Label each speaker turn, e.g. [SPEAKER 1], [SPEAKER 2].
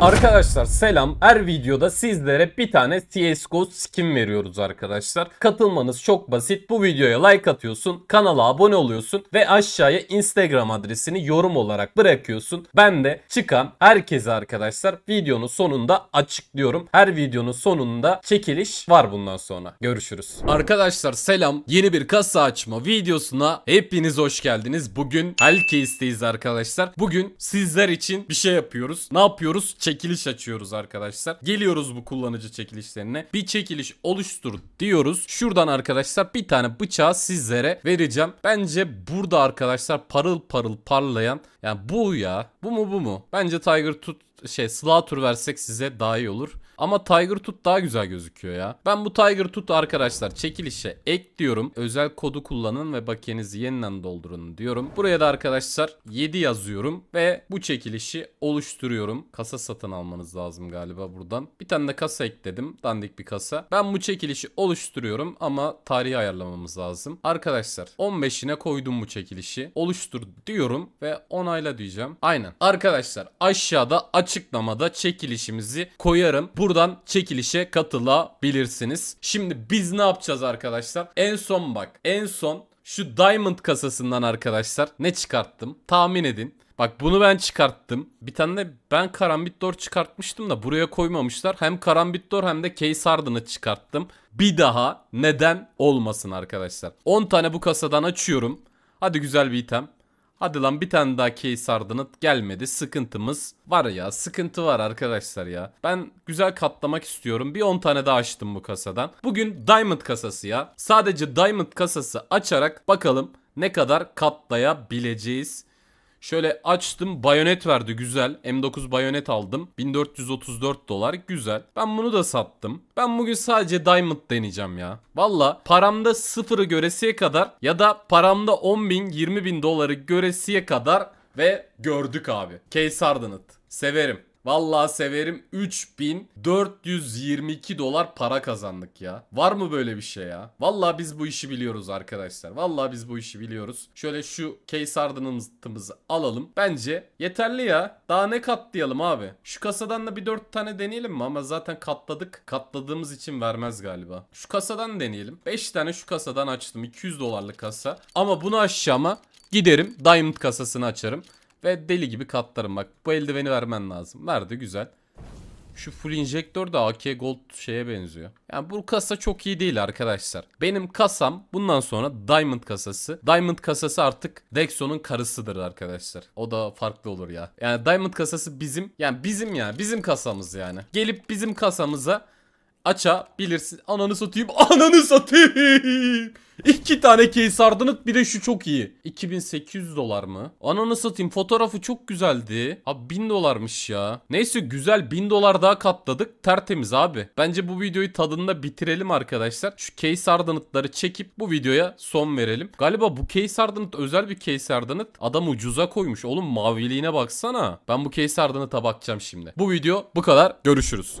[SPEAKER 1] Arkadaşlar selam. Her videoda sizlere bir tane CSGO skin veriyoruz arkadaşlar. Katılmanız çok basit. Bu videoya like atıyorsun, kanala abone oluyorsun ve aşağıya Instagram adresini yorum olarak bırakıyorsun. Ben de çıkan herkese arkadaşlar videonun sonunda açıklıyorum. Her videonun sonunda çekiliş var bundan sonra. Görüşürüz. Arkadaşlar selam. Yeni bir kasa açma videosuna hepiniz hoş geldiniz. Bugün isteyiz arkadaşlar. Bugün sizler için bir şey yapıyoruz. Ne yapıyoruz? çekiliş açıyoruz arkadaşlar. Geliyoruz bu kullanıcı çekilişlerine. Bir çekiliş oluştur diyoruz. Şuradan arkadaşlar bir tane bıçağı sizlere vereceğim. Bence burada arkadaşlar parıl parıl parlayan yani bu ya bu mu bu mu? Bence Tiger tut şey Slaughter versek size daha iyi olur. Ama Tiger tut daha güzel gözüküyor ya. Ben bu Tiger tut arkadaşlar çekilişe ek diyorum. Özel kodu kullanın ve bakiyenizi yeniden doldurun diyorum. Buraya da arkadaşlar 7 yazıyorum ve bu çekilişi oluşturuyorum. Kasa satın almanız lazım galiba buradan. Bir tane de kasa ekledim. Dandik bir kasa. Ben bu çekilişi oluşturuyorum ama tarihi ayarlamamız lazım. Arkadaşlar 15'ine koydum bu çekilişi. Oluştur diyorum ve onayla diyeceğim. Aynen. Arkadaşlar aşağıda aç açıklamada çekilişimizi koyarım. Buradan çekilişe katılabilirsiniz. Şimdi biz ne yapacağız arkadaşlar? En son bak en son şu diamond kasasından arkadaşlar ne çıkarttım? Tahmin edin. Bak bunu ben çıkarttım. Bir tane de ben karambit door çıkartmıştım da buraya koymamışlar. Hem karambit door hem de case harden'ı çıkarttım. Bir daha neden olmasın arkadaşlar. 10 tane bu kasadan açıyorum. Hadi güzel bir item. Hadi lan bir tane daha case ardınıt gelmedi. Sıkıntımız var ya. Sıkıntı var arkadaşlar ya. Ben güzel katlamak istiyorum. Bir 10 tane daha açtım bu kasadan. Bugün diamond kasası ya. Sadece diamond kasası açarak bakalım ne kadar katlayabileceğiz. Şöyle açtım bayonet verdi güzel. M9 bayonet aldım. 1434 dolar güzel. Ben bunu da sattım. Ben bugün sadece diamond deneyeceğim ya. Valla paramda sıfırı göresiye kadar ya da paramda 10 bin 20 bin doları göresiye kadar ve gördük abi. Case Hardened. Severim. Vallahi severim 3422 dolar para kazandık ya. Var mı böyle bir şey ya? Vallahi biz bu işi biliyoruz arkadaşlar. Vallahi biz bu işi biliyoruz. Şöyle şu case ardınımızı alalım. Bence yeterli ya. Daha ne katlayalım abi? Şu kasadan da bir 4 tane deneyelim mi? Ama zaten katladık. Katladığımız için vermez galiba. Şu kasadan deneyelim. 5 tane şu kasadan açtım. 200 dolarlık kasa. Ama bunu aşağıma giderim. Diamond kasasını açarım. Ve deli gibi katlarım bak. Bu eldiveni vermen lazım. Verdi güzel. Şu full injektör de AK Gold şeye benziyor. Yani bu kasa çok iyi değil arkadaşlar. Benim kasam bundan sonra Diamond kasası. Diamond kasası artık Dexo'nun karısıdır arkadaşlar. O da farklı olur ya. Yani Diamond kasası bizim yani bizim ya bizim kasamız yani. Gelip bizim kasamıza Aça bilirsin, Ananı satayım. Ananı satayım. İki tane case ardınıt bir de şu çok iyi. 2800 dolar mı? Ananı satayım fotoğrafı çok güzeldi. Abi 1000 dolarmış ya. Neyse güzel 1000 dolar daha katladık. Tertemiz abi. Bence bu videoyu tadında bitirelim arkadaşlar. Şu case ardınıtları çekip bu videoya son verelim. Galiba bu case ardınıt özel bir case ardınıt. Adam ucuza koymuş. Oğlum maviliğine baksana. Ben bu case ardınıta bakacağım şimdi. Bu video bu kadar. Görüşürüz.